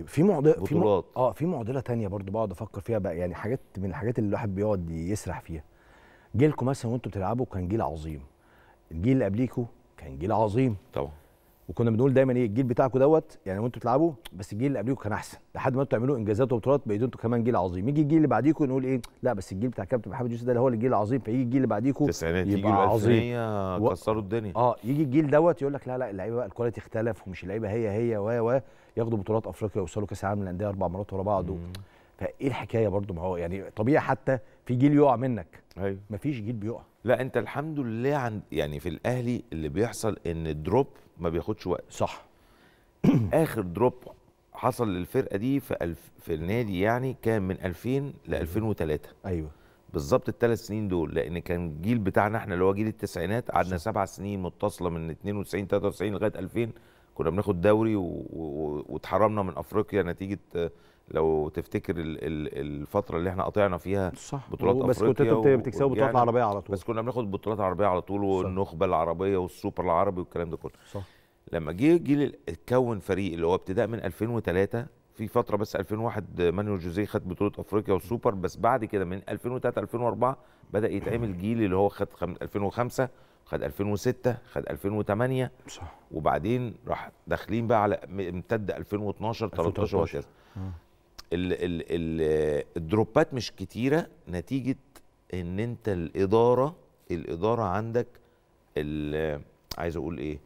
طيب، في معضله في م... اه في معضله تانية برضو بقعد افكر فيها بقى يعني حاجات من الحاجات اللي الواحد بيقعد يسرح فيها جيلكم مثلا وانتم بتلعبوا كان جيل عظيم الجيل اللي قبليكوا كان جيل عظيم طبعا وكنا بنقول دايما ايه الجيل بتاعكم دوت يعني وانتوا بتلعبوا بس الجيل اللي قبليكم كان احسن لحد ما انتوا تعملوا انجازات وبطولات بقيتوا انتوا كمان جيل عظيم يجي الجيل اللي بعديكم نقول ايه لا بس الجيل بتاع كابتن محمد يوسف ده اللي هو الجيل العظيم فيجي الجيل اللي بعديكم التسعينات يجي عظيم و... كسروا الدنيا اه يجي الجيل دوت يقول لك لا لا اللعيبه بقى الكواليتي اختلف ومش اللعيبه هي هي و و ياخدوا بطولات افريقيا ويوصلوا كاس العالم للانديه اربع مرات ورا بعض و... فايه الحكايه برده ما هو يعني طبيعي حتى في جيل يقع منك ايوه مفيش جيل بيقع لا انت الحمد لله عند يعني في الاهلي اللي بيحصل ان الدروب ما بياخدش وقت صح اخر دروب حصل للفرقه دي في الف في النادي يعني كان من 2000 ل 2003 ايوه بالظبط الثلاث سنين دول لان كان الجيل بتاعنا احنا اللي هو جيل التسعينات قعدنا سبع سنين متصله من 92 93 لغايه 2000 كنا بناخد دوري واتحرمنا من افريقيا نتيجه آه، لو تفتكر الفتره اللي احنا قطعنا فيها صح بطولات بس افريقيا بس كنت بتكسبوا بطولات العربيه على طول بس كنا بناخد بطولات عربيه على طول والنخبه العربيه والسوبر العربي والكلام ده كله صح لما جه جيل اتكون فريق اللي هو ابتداء من 2003 في فتره بس 2001 مانيو جوزيه خد بطوله افريقيا والسوبر بس بعد كده من 2003 2004 بدا يتعمل جيل اللي هو خد 2005 خد 2006 خد 2008 صح وبعدين راح داخلين بقى على امتد 2012 13 وهكذا الدروبات مش كتيره نتيجه ان انت الاداره الاداره عندك عايز اقول ايه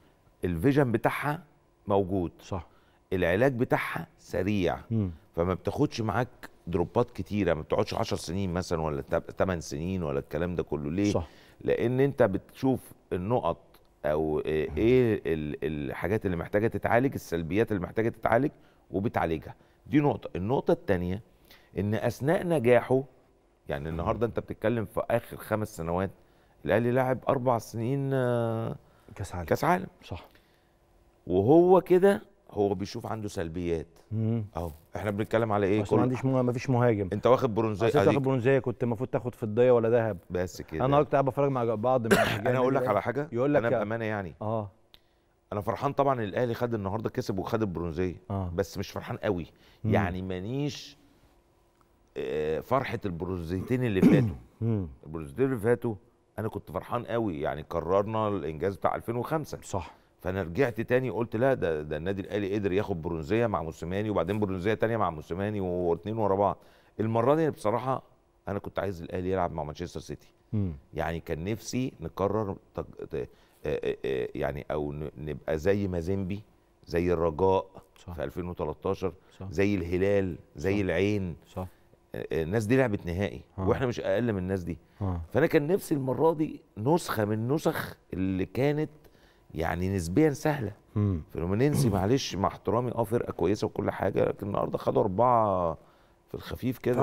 الفيجن بتاعها موجود صح العلاج بتاعها سريع م. فما بتاخدش معاك دروبات كتيره ما بتقعدش 10 سنين مثلا ولا 8 سنين ولا الكلام ده كله ليه صح. لان انت بتشوف النقط او ايه, إيه الحاجات اللي محتاجه تتعالج السلبيات اللي محتاجه تتعالج وبتعالجها دي نقطه النقطه الثانيه ان اثناء نجاحه يعني النهارده انت بتتكلم في اخر خمس سنوات الاهلي لعب اربع سنين آه، كاس عالم كاس عالم صح وهو كده هو بيشوف عنده سلبيات اهو احنا بنتكلم على ايه كل ما عنديش ما فيش مهاجم انت واخد برونزيه انت واخد برونزيه كنت المفروض تاخد فضيه ولا ذهب بس كده انا كنت قاعد بتفرج مع بعض انا اقول لك على حاجه يقول لك انا بامانه يعني اه انا فرحان طبعا الاهلي خد النهارده كسب وخد البرونزيه آه. بس مش فرحان قوي مم. يعني مانيش آه، فرحه البرونزيتين اللي فاتوا البرونزيتين اللي فاتوا انا كنت فرحان قوي يعني قررنا الانجاز بتاع 2005 صح فانا رجعت تاني قلت لا ده ده النادي الاهلي قدر ياخد برونزيه مع موسيماني وبعدين برونزيه تانيه مع موسيماني واثنين ورا بعض المره دي بصراحه انا كنت عايز الاهلي يلعب مع مانشستر سيتي يعني كان نفسي نكرر ت... يعني او نبقى زي مازيمبي زي الرجاء صح. في 2013 صح. زي الهلال زي صح. العين صح. الناس دي لعبت نهائي واحنا مش اقل من الناس دي فانا كان نفسي المره دي نسخه من نسخ اللي كانت يعني نسبيا سهله فلومينينسي معلش مع احترامي اه فرقه كويسه وكل حاجه لكن النهارده خدوا اربعه في الخفيف كده